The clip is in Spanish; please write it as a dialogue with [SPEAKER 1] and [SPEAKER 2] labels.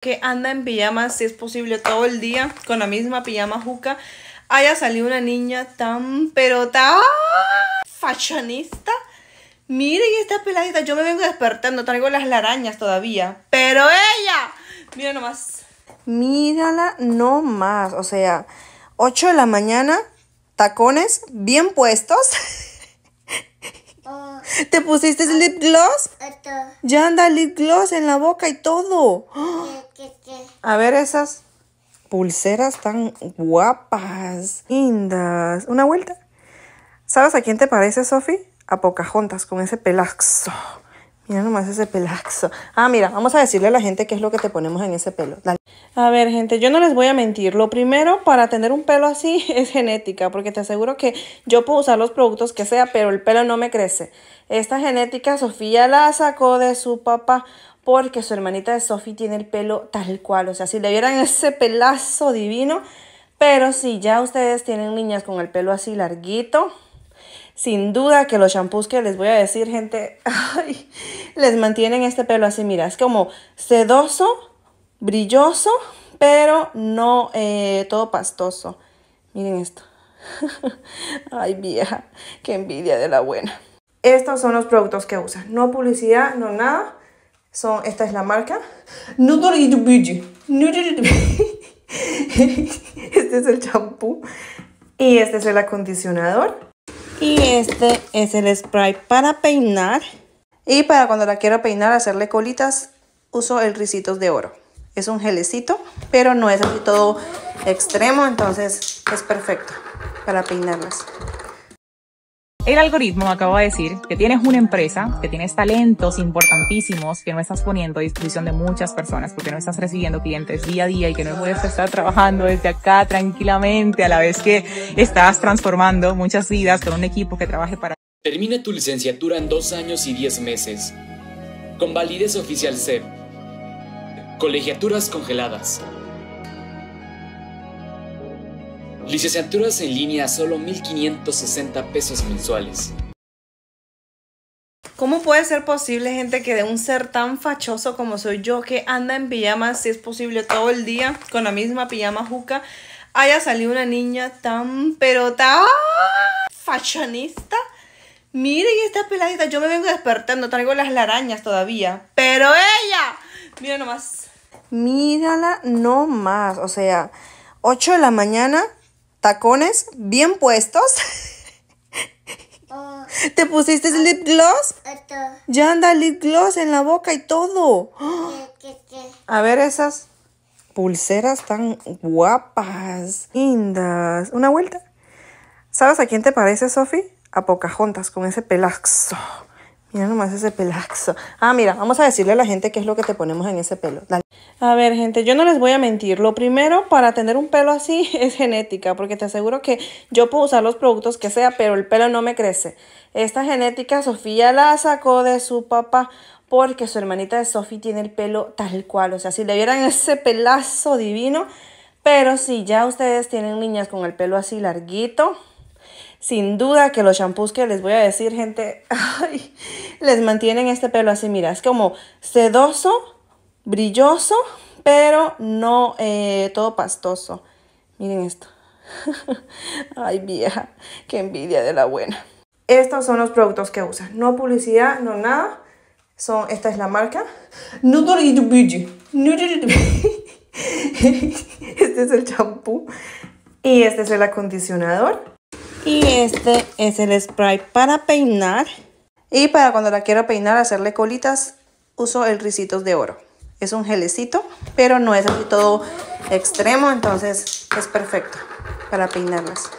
[SPEAKER 1] que anda en pijama, si es posible, todo el día, con la misma pijama juca, haya salido una niña tan, pero tan fashionista. Miren esta peladita, yo me vengo despertando, traigo las larañas todavía, pero ella, mira nomás. Mírala nomás, o sea, 8 de la mañana, tacones bien puestos. ¿Te pusiste lip gloss? Ya anda lip gloss en la boca y todo. ¡Ah! A ver esas pulseras tan guapas, lindas. Una vuelta. ¿Sabes a quién te parece, Sofi? A Pocahontas con ese pelaxo. Mira nomás ese pelaxo. Ah, mira, vamos a decirle a la gente qué es lo que te ponemos en ese pelo. A ver, gente, yo no les voy a mentir. Lo primero para tener un pelo así es genética, porque te aseguro que yo puedo usar los productos que sea, pero el pelo no me crece. Esta genética Sofía la sacó de su papá porque su hermanita de Sofía tiene el pelo tal cual. O sea, si le vieran ese pelazo divino. Pero si ya ustedes tienen niñas con el pelo así larguito, sin duda que los champús que les voy a decir, gente, les mantienen este pelo así. Mira, es como sedoso brilloso, pero no eh, todo pastoso. Miren esto. Ay, vieja, qué envidia de la buena. Estos son los productos que usa No publicidad, no nada. Son, esta es la marca. Este es el champú. Y este es el acondicionador. Y este es el spray para peinar. Y para cuando la quiero peinar, hacerle colitas, uso el Ricitos de Oro. Es un gelecito, pero no es así todo extremo, entonces es perfecto para peinarlas. El algoritmo me acaba de decir que tienes una empresa, que tienes talentos importantísimos que no estás poniendo a disposición de muchas personas porque no estás recibiendo clientes día a día y que no puedes estar trabajando desde acá tranquilamente a la vez que estás transformando muchas vidas con un equipo que trabaje para... Termina tu licenciatura en dos años y diez meses. Con validez oficial CEP Colegiaturas congeladas. Licenciaturas en línea solo 1.560 pesos mensuales. ¿Cómo puede ser posible, gente, que de un ser tan fachoso como soy yo, que anda en pijamas, si es posible, todo el día, con la misma pijama juca, haya salido una niña tan, pero tan fashionista? Miren esta peladita, yo me vengo despertando, traigo las larañas todavía, pero ella, mira nomás, Mírala no más. O sea, 8 de la mañana, tacones bien puestos. Oh. ¿Te pusiste lip gloss? Ya anda lip gloss en la boca y todo. A ver esas pulseras tan guapas, lindas. Una vuelta. ¿Sabes a quién te parece, Sofi? A Pocahontas con ese pelazo. Mira nomás ese pelazo. Ah, mira, vamos a decirle a la gente qué es lo que te ponemos en ese pelo. A ver, gente, yo no les voy a mentir. Lo primero para tener un pelo así es genética, porque te aseguro que yo puedo usar los productos que sea, pero el pelo no me crece. Esta genética Sofía la sacó de su papá porque su hermanita de Sofía tiene el pelo tal cual. O sea, si le vieran ese pelazo divino. Pero si ya ustedes tienen niñas con el pelo así larguito, sin duda que los shampoos que les voy a decir, gente, les mantienen este pelo así, mira, es como sedoso, brilloso, pero no eh, todo pastoso. Miren esto. ay, vieja, qué envidia de la buena. Estos son los productos que usan. No publicidad, no nada. Son, esta es la marca. Este es el champú. Y este es el acondicionador. Y este es el spray para peinar. Y para cuando la quiero peinar, hacerle colitas, uso el Ricitos de Oro. Es un gelecito, pero no es así todo extremo, entonces es perfecto para peinarlas.